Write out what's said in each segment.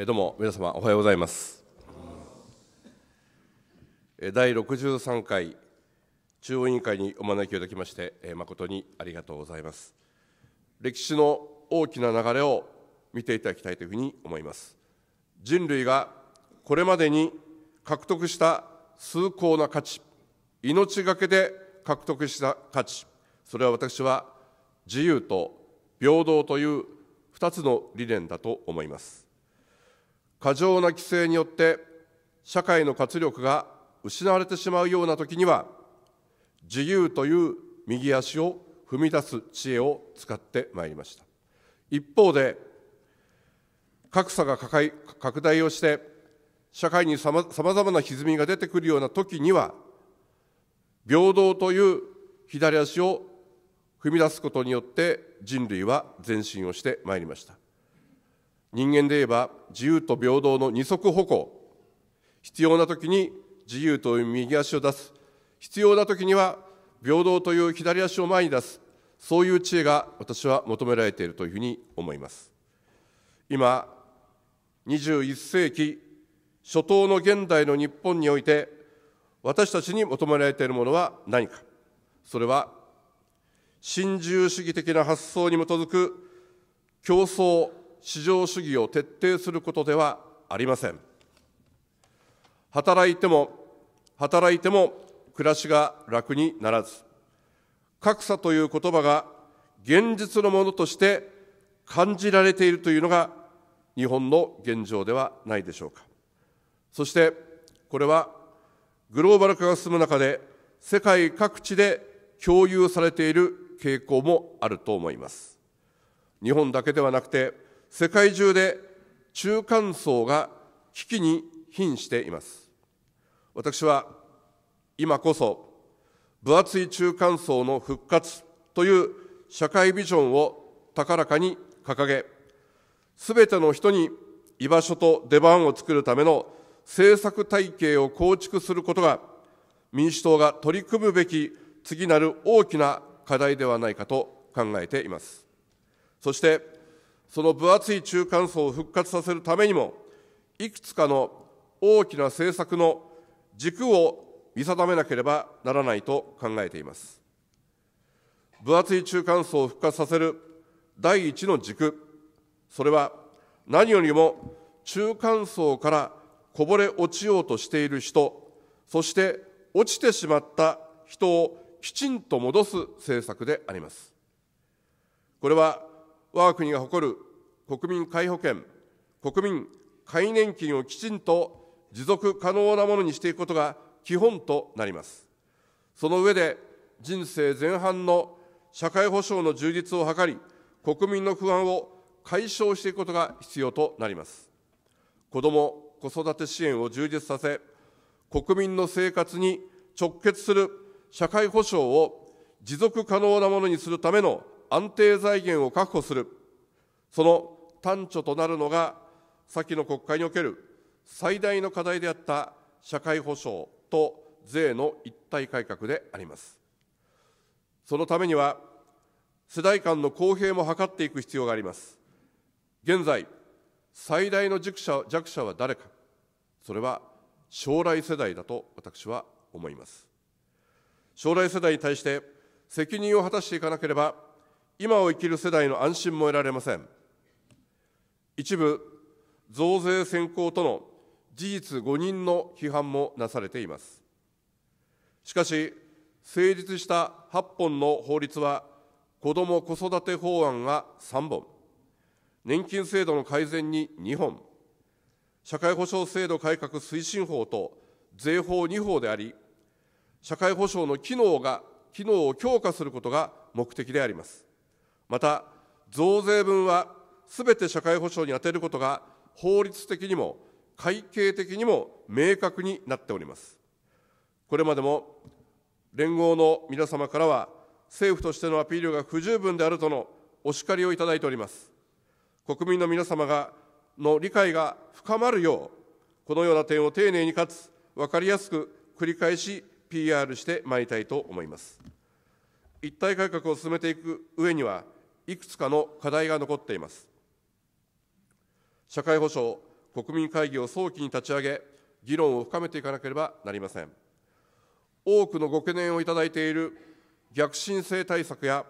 えどうも皆様おはようございます第63回中央委員会にお招きをいただきまして誠にありがとうございます歴史の大きな流れを見ていただきたいというふうに思います人類がこれまでに獲得した崇高な価値命がけで獲得した価値それは私は自由と平等という2つの理念だと思います過剰な規制によって社会の活力が失われてしまうような時には自由という右足を踏み出す知恵を使ってまいりました一方で格差が拡大をして社会にさまざまな歪みが出てくるような時には平等という左足を踏み出すことによって人類は前進をしてまいりました人間で言えば自由と平等の二足歩行必要な時に自由という右足を出す必要な時には平等という左足を前に出すそういう知恵が私は求められているというふうに思います今21世紀初頭の現代の日本において私たちに求められているものは何かそれは新自由主義的な発想に基づく競争市場主義を徹底することではありません働いても働いても暮らしが楽にならず格差という言葉が現実のものとして感じられているというのが日本の現状ではないでしょうかそしてこれはグローバル化が進む中で世界各地で共有されている傾向もあると思います日本だけではなくて世界中で中間層が危機に瀕しています私は今こそ分厚い中間層の復活という社会ビジョンを高らかに掲げすべての人に居場所と出番を作るための政策体系を構築することが民主党が取り組むべき次なる大きな課題ではないかと考えていますそしてその分厚い中間層を復活させるためにも、いくつかの大きな政策の軸を見定めなければならないと考えています。分厚い中間層を復活させる第一の軸、それは何よりも中間層からこぼれ落ちようとしている人、そして落ちてしまった人をきちんと戻す政策であります。これは我が国が誇る国民皆保険、国民皆年金をきちんと持続可能なものにしていくことが基本となります。その上で、人生前半の社会保障の充実を図り、国民の不安を解消していくことが必要となります。子ども・子育て支援を充実させ、国民の生活に直結する社会保障を持続可能なものにするための安定財源を確保する、その端緒となるのが、先の国会における最大の課題であった社会保障と税の一体改革であります。そのためには、世代間の公平も図っていく必要があります。現在、最大の弱者弱者は誰か、それは将来世代だと私は思います。将来世代に対して責任を果たしていかなければ今を生きる世代の安心も得られません一部増税先行との事実誤認の批判もなされていますしかし成立した8本の法律は子ども子育て法案が3本年金制度の改善に2本社会保障制度改革推進法と税法2法であり社会保障の機能が機能を強化することが目的でありますまた増税分はすべて社会保障に充てることが法律的にも会計的にも明確になっておりますこれまでも連合の皆様からは政府としてのアピールが不十分であるとのお叱りをいただいております国民の皆様がの理解が深まるようこのような点を丁寧にかつ分かりやすく繰り返し PR してまいりたいと思います一体改革を進めていく上にはいくつかの課題が残っています社会保障国民会議を早期に立ち上げ議論を深めていかなければなりません多くのご懸念をいただいている逆進性対策や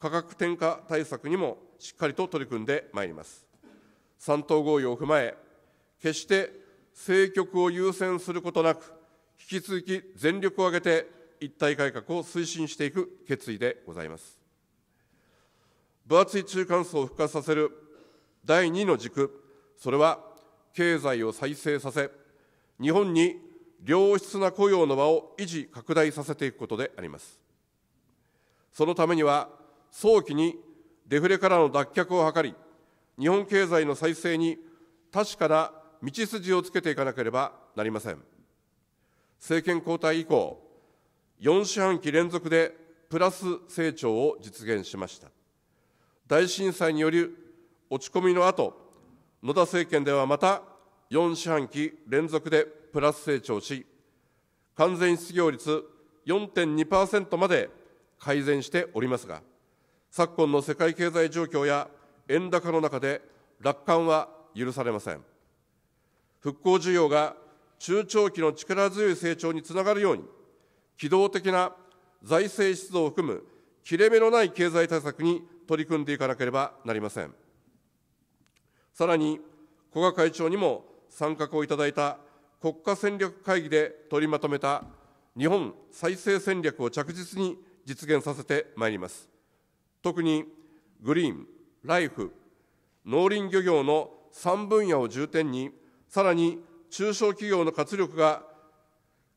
価格転嫁対策にもしっかりと取り組んでまいります三党合意を踏まえ決して政局を優先することなく引き続き全力を挙げて一体改革を推進していく決意でございます分厚い中間層を復活させる第2の軸、それは経済を再生させ、日本に良質な雇用の場を維持・拡大させていくことであります。そのためには、早期にデフレからの脱却を図り、日本経済の再生に確かな道筋をつけていかなければなりません。政権交代以降、4四半期連続でプラス成長を実現しました。大震災により落ち込みの後野田政権ではまた4四半期連続でプラス成長し完全失業率4.2%まで改善しておりますが昨今の世界経済状況や円高の中で楽観は許されません復興需要が中長期の力強い成長につながるように機動的な財政出動を含む切れ目のない経済対策に取り組んでいかなければなりません。さらに、古賀会長にも参画をいただいた国家戦略会議で取りまとめた日本再生戦略を着実に実現させてまいります。特にグリーン、ライフ、農林漁業の3分野を重点に、さらに中小企業の活力が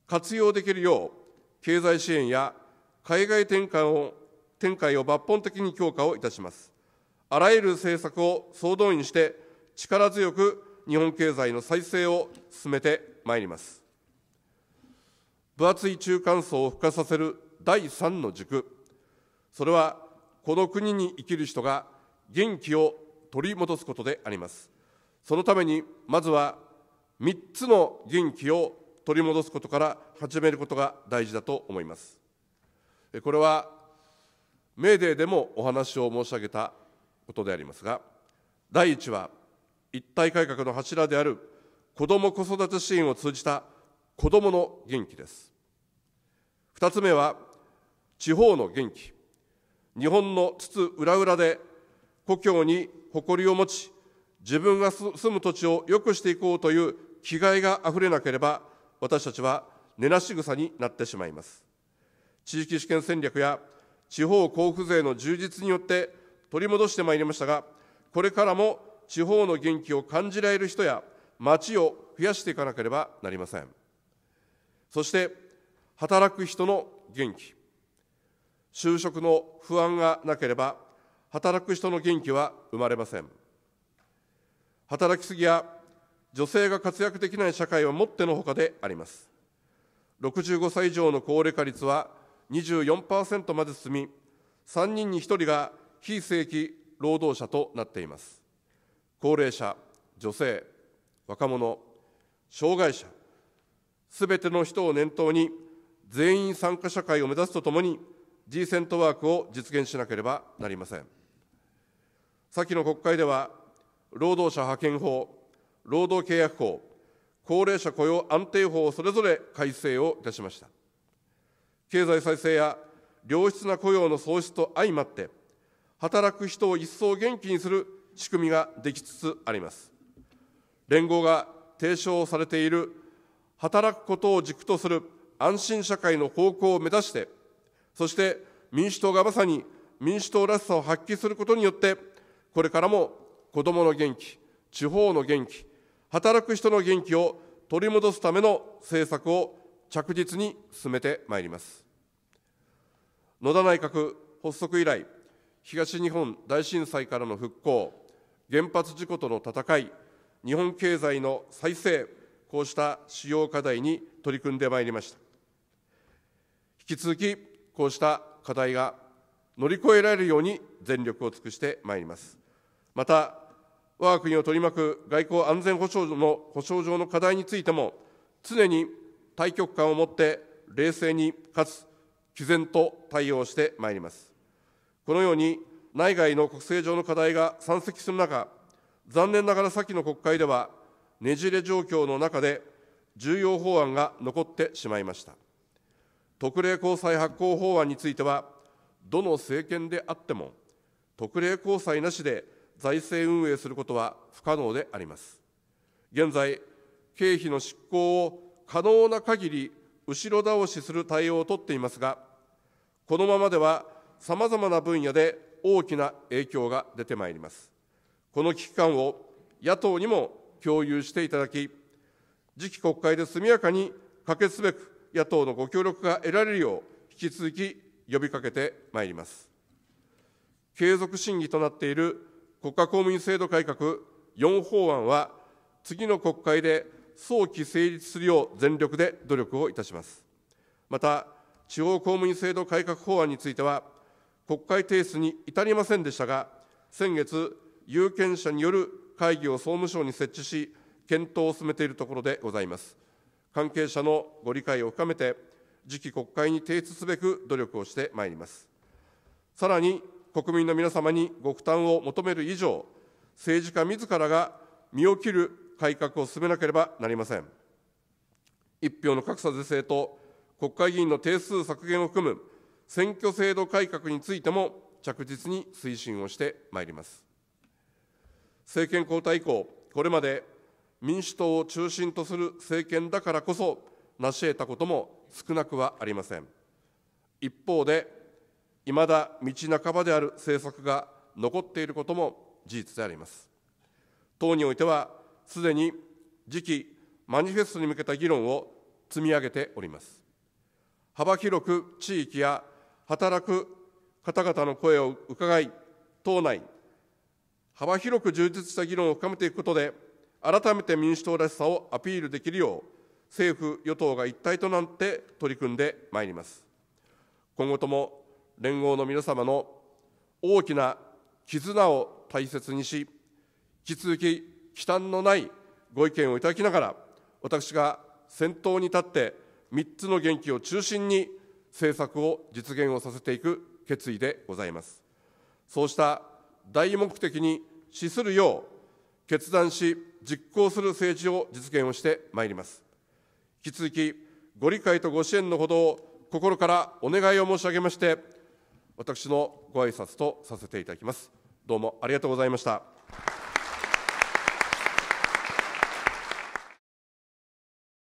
活用できるよう、経済支援や海外転換を展開を抜本的に強化をいたします。あらゆる政策を総動員して、力強く日本経済の再生を進めてまいります。分厚い中間層を付加させる第3の軸、それはこの国に生きる人が元気を取り戻すことであります。そのために、まずは3つの元気を取り戻すことから始めることが大事だと思います。これはメーデーでもお話を申し上げたことでありますが第一は一体改革の柱である子ども子育て支援を通じた子どもの元気です二つ目は地方の元気日本の津々浦々で故郷に誇りを持ち自分が住む土地を良くしていこうという気概があふれなければ私たちは根なし草になってしまいます地域試験戦略や地方交付税の充実によって取り戻してまいりましたが、これからも地方の元気を感じられる人や町を増やしていかなければなりません。そして、働く人の元気。就職の不安がなければ、働く人の元気は生まれません。働きすぎや女性が活躍できない社会はもってのほかであります。65歳以上の高齢化率は24%まで進み、3人に1人が非正規労働者となっています。高齢者、女性、若者、障害者、すべての人を念頭に、全員参加社会を目指すとともに、G セントワークを実現しなければなりません。先の国会では、労働者派遣法、労働契約法、高齢者雇用安定法をそれぞれ改正をいたしました。経済再生や良質な雇用の創出と相まって、働く人を一層元気にする仕組みができつつあります。連合が提唱されている働くことを軸とする安心社会の方向を目指して、そして民主党がまさに民主党らしさを発揮することによって、これからも子どもの元気、地方の元気、働く人の元気を取り戻すための政策を着実に進めてまいります。野田内閣発足以来、東日本大震災からの復興、原発事故との戦い、日本経済の再生、こうした主要課題に取り組んでまいりました。引き続き、こうした課題が乗り越えられるように全力を尽くしてまいります。また、我が国を取り巻く外交安全保障の保障上の課題についても、常に大局観を持って冷静にかつ毅然と対応してまいります。このように内外の国政上の課題が山積する中、残念ながら先の国会では、ねじれ状況の中で重要法案が残ってしまいました。特例公債発行法案については、どの政権であっても、特例公債なしで財政運営することは不可能であります。現在、経費の執行を可能な限り後ろ倒しする対応をとっていますがこのままではさまざまな分野で大きな影響が出てまいりますこの危機感を野党にも共有していただき次期国会で速やかに可決すべく野党のご協力が得られるよう引き続き呼びかけてまいります継続審議となっている国家公務員制度改革4法案は次の国会で早期成立するよう全力で努力をいたします。また、地方公務員制度改革法案については、国会提出に至りませんでしたが、先月、有権者による会議を総務省に設置し、検討を進めているところでございます。関係者のご理解を深めて、次期国会に提出すべく努力をしてまいります。さらに、国民の皆様にご負担を求める以上、政治家自らが身を切る改革を進めなければなりません一票の格差是正と国会議員の定数削減を含む選挙制度改革についても着実に推進をしてまいります政権交代以降これまで民主党を中心とする政権だからこそ成し得たことも少なくはありません一方でいまだ道半ばである政策が残っていることも事実であります党においてはすでに次期マニフェストに向けた議論を積み上げております。幅広く地域や働く方々の声を伺い、党内、幅広く充実した議論を深めていくことで、改めて民主党らしさをアピールできるよう、政府・与党が一体となって取り組んでまいります。今後とも連合の皆様の大きな絆を大切にし、引き続き忌憚のないご意見をいただきながら私が先頭に立って3つの元気を中心に政策を実現をさせていく決意でございますそうした大目的に資するよう決断し実行する政治を実現をしてまいります引き続きご理解とご支援のほどを心からお願いを申し上げまして私のご挨拶とさせていただきますどうもありがとうございました